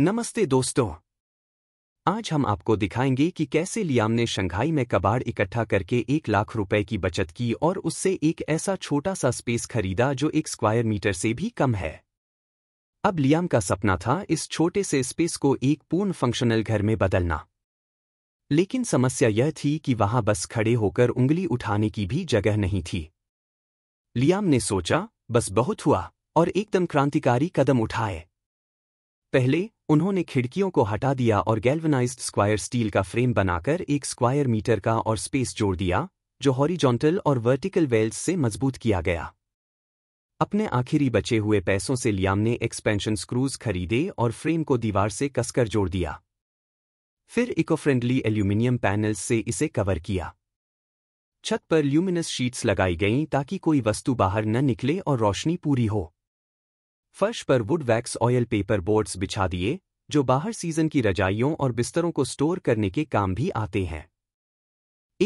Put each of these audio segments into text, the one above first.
नमस्ते दोस्तों आज हम आपको दिखाएंगे कि कैसे लियाम ने शंघाई में कबाड़ इकट्ठा करके एक लाख रुपए की बचत की और उससे एक ऐसा छोटा सा स्पेस खरीदा जो एक स्क्वायर मीटर से भी कम है अब लियाम का सपना था इस छोटे से स्पेस को एक पूर्ण फंक्शनल घर में बदलना लेकिन समस्या यह थी कि वहां बस खड़े होकर उंगली उठाने की भी जगह नहीं थी लियाम ने सोचा बस बहुत हुआ और एकदम क्रांतिकारी कदम उठाए पहले उन्होंने खिड़कियों को हटा दिया और गैल्वनाइज्ड स्क्वायर स्टील का फ्रेम बनाकर एक स्क्वायर मीटर का और स्पेस जोड़ दिया जो हॉरिजॉन्टल और वर्टिकल वेल्स से मजबूत किया गया अपने आखिरी बचे हुए पैसों से लियाम ने एक्सपेंशन स्क्रूज खरीदे और फ्रेम को दीवार से कसकर जोड़ दिया फिर इको फ्रेंडली एल्यूमिनियम पैनल्स से इसे कवर किया छत पर ल्यूमिनस शीट्स लगाई गईं ताकि कोई वस्तु बाहर न निकले और रोशनी पूरी हो फर्श पर wood wax oil paper boards बिछा दिए जो बाहर सीजन की रजाइयों और बिस्तरों को स्टोर करने के काम भी आते हैं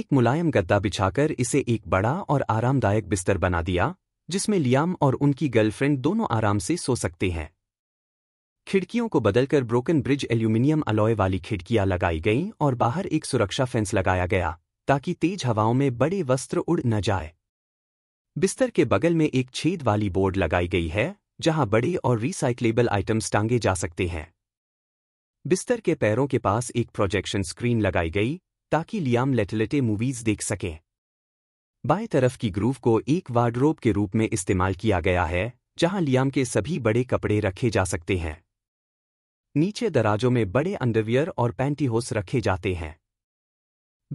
एक मुलायम गद्दा बिछाकर इसे एक बड़ा और आरामदायक बिस्तर बना दिया जिसमें लियाम और उनकी गर्लफ्रेंड दोनों आराम से सो सकते हैं खिड़कियों को बदलकर ब्रोकन ब्रिज एल्यूमिनियम अलॉय वाली खिड़कियां लगाई गईं और बाहर एक सुरक्षा फेंस लगाया गया ताकि तेज हवाओं में बड़े वस्त्र उड़ न जाए बिस्तर के बगल में एक छेद वाली बोर्ड लगाई गई है जहां बड़े और रिसाइकलेबल आइटम्स टांगे जा सकते हैं बिस्तर के पैरों के पास एक प्रोजेक्शन स्क्रीन लगाई गई ताकि लियाम लेटलेटे मूवीज देख सकें बाएं तरफ की ग्रूव को एक वार्डरोब के रूप में इस्तेमाल किया गया है जहां लियाम के सभी बड़े कपड़े रखे जा सकते हैं नीचे दराजों में बड़े अंडरवियर और पैंटीहोस रखे जाते हैं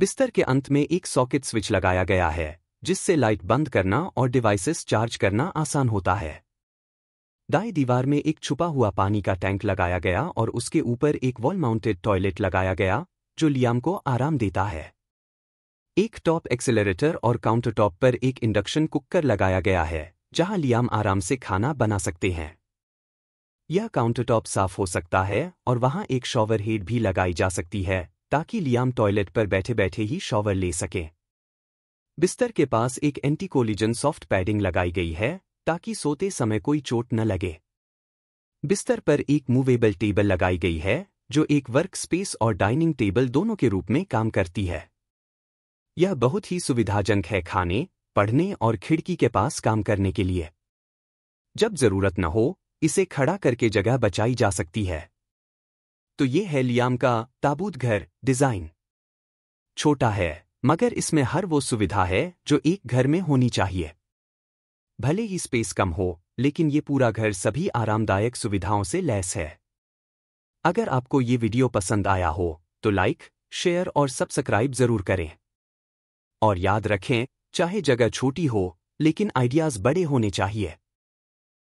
बिस्तर के अंत में एक सॉकेट स्विच लगाया गया है जिससे लाइट बंद करना और डिवाइसेस चार्ज करना आसान होता है दाएं दीवार में एक छुपा हुआ पानी का टैंक लगाया गया और उसके ऊपर एक वॉल माउंटेड टॉयलेट लगाया गया जो लियाम को आराम देता है एक टॉप एक्सेलरेटर और काउंटर टॉप पर एक इंडक्शन कुकर लगाया गया है जहां लियाम आराम से खाना बना सकते हैं यह काउंटर टॉप साफ हो सकता है और वहां एक शॉवर हेड भी लगाई जा सकती है ताकि लियाम टॉयलेट पर बैठे बैठे ही शॉवर ले सकें बिस्तर के पास एक एंटीकोलिजन सॉफ्ट पैडिंग लगाई गई है ताकि सोते समय कोई चोट न लगे बिस्तर पर एक मूवेबल टेबल लगाई गई है जो एक वर्क स्पेस और डाइनिंग टेबल दोनों के रूप में काम करती है यह बहुत ही सुविधाजनक है खाने पढ़ने और खिड़की के पास काम करने के लिए जब जरूरत न हो इसे खड़ा करके जगह बचाई जा सकती है तो ये है लियाम का ताबूत घर डिजाइन छोटा है मगर इसमें हर वो सुविधा है जो एक घर में होनी चाहिए भले ही स्पेस कम हो लेकिन ये पूरा घर सभी आरामदायक सुविधाओं से लैस है अगर आपको ये वीडियो पसंद आया हो तो लाइक शेयर और सब्सक्राइब जरूर करें और याद रखें चाहे जगह छोटी हो लेकिन आइडियाज़ बड़े होने चाहिए